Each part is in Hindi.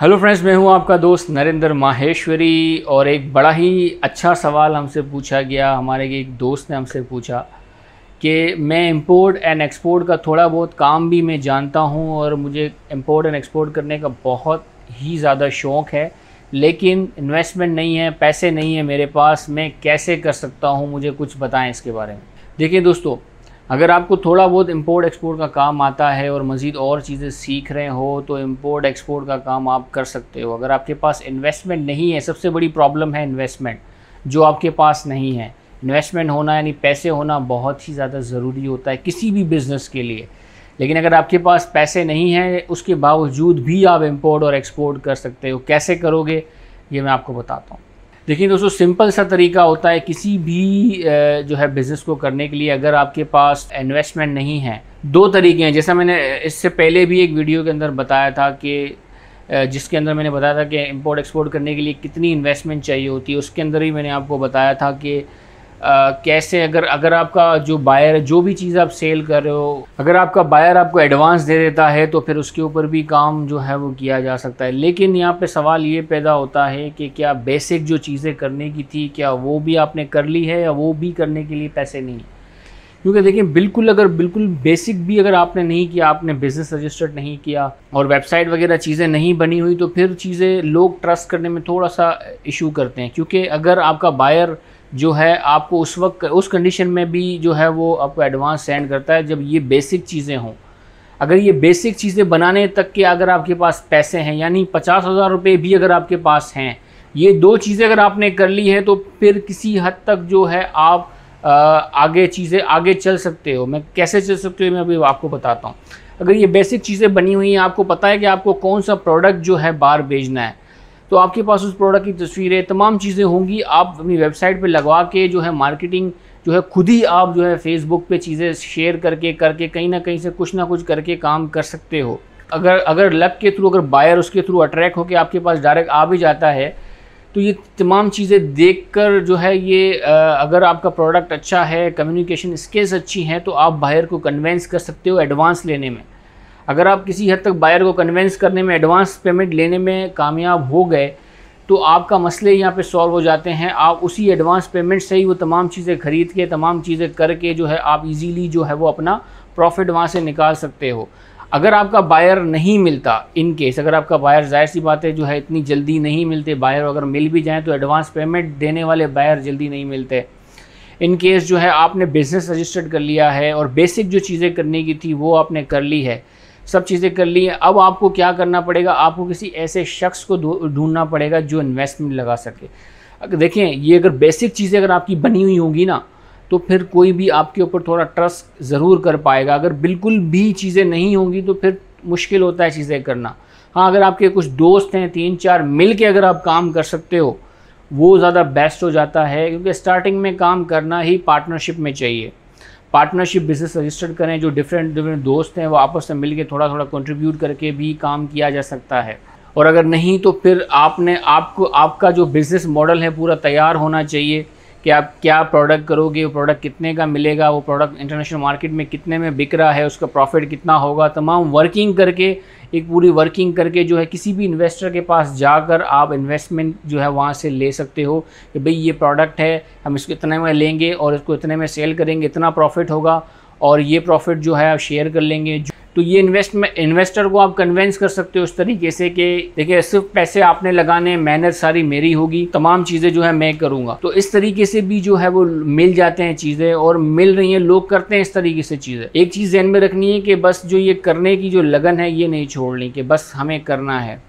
हेलो फ्रेंड्स मैं हूं आपका दोस्त नरेंद्र माहेश्वरी और एक बड़ा ही अच्छा सवाल हमसे पूछा गया हमारे एक दोस्त ने हमसे पूछा कि मैं इंपोर्ट एंड एक्सपोर्ट का थोड़ा बहुत काम भी मैं जानता हूं और मुझे इंपोर्ट एंड एक्सपोर्ट करने का बहुत ही ज़्यादा शौक़ है लेकिन इन्वेस्टमेंट नहीं है पैसे नहीं है मेरे पास मैं कैसे कर सकता हूँ मुझे कुछ बताएं इसके बारे में देखिए दोस्तों अगर आपको थोड़ा बहुत इम्पोर्ट एक्सपोर्ट का काम आता है और मज़ीद और चीज़ें सीख रहे हो तो इम्पोर्ट एक्सपोर्ट का काम आप कर सकते हो अगर आपके पास इन्वेस्टमेंट नहीं है सबसे बड़ी प्रॉब्लम है इन्वेस्टमेंट जो आपके पास नहीं है इन्वेस्टमेंट होना यानी पैसे होना बहुत ही ज़्यादा ज़रूरी होता है किसी भी बिज़नेस के लिए लेकिन अगर आपके पास पैसे नहीं हैं उसके बावजूद भी आप इम्पोर्ट और एक्सपोर्ट कर सकते हो कैसे करोगे ये मैं आपको बताता हूँ देखिए दोस्तों सिंपल सा तरीका होता है किसी भी जो है बिज़नेस को करने के लिए अगर आपके पास इन्वेस्टमेंट नहीं है दो तरीके हैं जैसा मैंने इससे पहले भी एक वीडियो के अंदर बताया था कि जिसके अंदर मैंने बताया था कि इंपोर्ट एक्सपोर्ट करने के लिए कितनी इन्वेस्टमेंट चाहिए होती है उसके अंदर ही मैंने आपको बताया था कि कैसे अगर अगर आपका जो बायर जो भी चीज़ आप सेल कर रहे हो अगर आपका बायर आपको एडवांस दे देता है तो फिर उसके ऊपर भी काम जो है वो किया जा सकता है लेकिन यहाँ पे सवाल ये पैदा होता है कि क्या बेसिक जो चीज़ें करने की थी क्या वो भी आपने कर ली है या वो भी करने के लिए पैसे नहीं क्योंकि देखिए बिल्कुल अगर बिल्कुल बेसिक भी अगर आपने नहीं किया आपने बिज़नेस रजिस्टर्ड नहीं किया और वेबसाइट वगैरह चीज़ें नहीं बनी हुई तो फिर चीज़ें लोग ट्रस्ट करने में थोड़ा सा इशू करते हैं क्योंकि अगर आपका बायर जो है आपको उस वक्त उस कंडीशन में भी जो है वो आपको एडवांस सेंड करता है जब ये बेसिक चीज़ें हों अगर ये बेसिक चीज़ें बनाने तक के अगर आपके पास पैसे हैं यानी पचास हज़ार रुपये भी अगर आपके पास हैं ये दो चीज़ें अगर आपने कर ली हैं तो फिर किसी हद तक जो है आप आगे चीज़ें आगे चल सकते हो मैं कैसे चल सकते हो मैं अभी आपको बताता हूँ अगर ये बेसिक चीज़ें बनी हुई हैं आपको पता है कि आपको कौन सा प्रोडक्ट जो है बाहर भेजना है तो आपके पास उस प्रोडक्ट की तस्वीरें तमाम चीज़ें होंगी आप अपनी वेबसाइट पर लगवा के जो है मार्केटिंग जो है खुद ही आप जो है फेसबुक पे चीज़ें शेयर करके करके कहीं ना कहीं से कुछ ना कुछ करके काम कर सकते हो अगर अगर लक के थ्रू अगर बायर उसके थ्रू अट्रैक्ट होकर आपके पास डायरेक्ट आ भी जाता है तो ये तमाम चीज़ें देखकर जो है ये अगर आपका प्रोडक्ट अच्छा है कम्युनिकेशन स्किल्स अच्छी हैं तो आप बायर को कन्वेंस कर सकते हो एडवांस लेने में अगर आप किसी हद तक बायर को कन्वेंस करने में एडवांस पेमेंट लेने में कामयाब हो गए तो आपका मसले यहाँ पे सॉल्व हो जाते हैं आप उसी एडवांस पेमेंट से ही वो तमाम चीज़ें खरीद के तमाम चीज़ें करके जो है आप इजीली जो है वो अपना प्रॉफिट वहाँ से निकाल सकते हो अगर आपका बायर नहीं मिलता इन केस अगर आपका बायर जाहिर सी बात है जो है इतनी जल्दी नहीं मिलते बायर अगर मिल भी जाएँ तो एडवांस पेमेंट देने वाले बायर जल्दी नहीं मिलते इन केस जो है आपने बिज़नेस रजिस्टर्ड कर लिया है और बेसिक जो चीज़ें करने की थी वो आपने कर ली है सब चीज़ें कर ली हैं अब आपको क्या करना पड़ेगा आपको किसी ऐसे शख्स को ढूंढना पड़ेगा जो इन्वेस्टमेंट लगा सके अगर देखें ये अगर बेसिक चीज़ें अगर आपकी बनी हुई होंगी ना तो फिर कोई भी आपके ऊपर थोड़ा ट्रस्ट ज़रूर कर पाएगा अगर बिल्कुल भी चीज़ें नहीं होंगी तो फिर मुश्किल होता है चीज़ें करना हाँ अगर आपके कुछ दोस्त हैं तीन चार मिल के अगर आप काम कर सकते हो वो ज़्यादा बेस्ट हो जाता है क्योंकि स्टार्टिंग में काम करना ही पार्टनरशिप में चाहिए पार्टनरशिप बिजनेस रजिस्टर्ड करें जो डिफरेंट डिफरेंट दोस्त हैं वो आपस में मिलके थोड़ा थोड़ा कंट्रीब्यूट करके भी काम किया जा सकता है और अगर नहीं तो फिर आपने आपको आपका जो बिज़नेस मॉडल है पूरा तैयार होना चाहिए कि आप क्या प्रोडक्ट करोगे वो प्रोडक्ट कितने का मिलेगा वो प्रोडक्ट इंटरनेशनल मार्केट में कितने में बिक रहा है उसका प्रॉफिट कितना होगा तमाम वर्किंग करके एक पूरी वर्किंग करके जो है किसी भी इन्वेस्टर के पास जाकर आप इन्वेस्टमेंट जो है वहाँ से ले सकते हो कि भाई ये प्रोडक्ट है हम इसको इतने में लेंगे और इसको इतने में सेल करेंगे इतना प्रॉफिट होगा और ये प्रॉफिट जो है आप शेयर कर लेंगे तो ये इन्वेस्टमेंट इन्वेस्टर को आप कन्वेंस कर सकते हो उस तरीके से कि देखिए सिर्फ पैसे आपने लगाने मेहनत सारी मेरी होगी तमाम चीज़ें जो है मैं करूँगा तो इस तरीके से भी जो है वो मिल जाते हैं चीज़ें और मिल रही हैं लोग करते हैं इस तरीके से चीज़ें एक चीज़ जहन में रखनी है कि बस जो ये करने की जो लगन है ये नहीं छोड़नी कि बस हमें करना है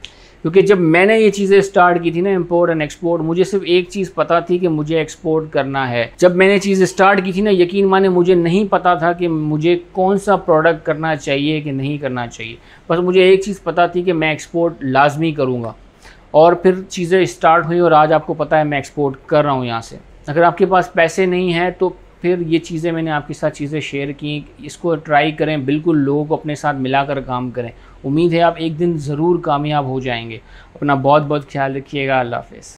क्योंकि जब मैंने ये चीज़ें स्टार्ट की थी ना इम्पोर्ट एंड एक्सपोर्ट मुझे सिर्फ एक चीज़ पता थी कि मुझे एक्सपोर्ट करना है जब मैंने चीज़ स्टार्ट की थी ना यकीन माने मुझे नहीं पता था कि मुझे कौन सा प्रोडक्ट करना चाहिए कि नहीं करना चाहिए बस मुझे एक चीज़ पता थी कि मैं एक्सपोर्ट लाजमी करूँगा और फिर चीज़ें स्टार्ट हुई और आज आपको पता है मैं एक्सपोर्ट कर रहा हूँ यहाँ से अगर आपके पास पैसे नहीं हैं तो फिर ये चीज़ें मैंने आपके साथ चीज़ें शेयर की इसको ट्राई करें बिल्कुल लोगों को अपने साथ मिलाकर काम करें उम्मीद है आप एक दिन ज़रूर कामयाब हो जाएंगे अपना बहुत बहुत ख्याल रखिएगा अल्लाह हाफ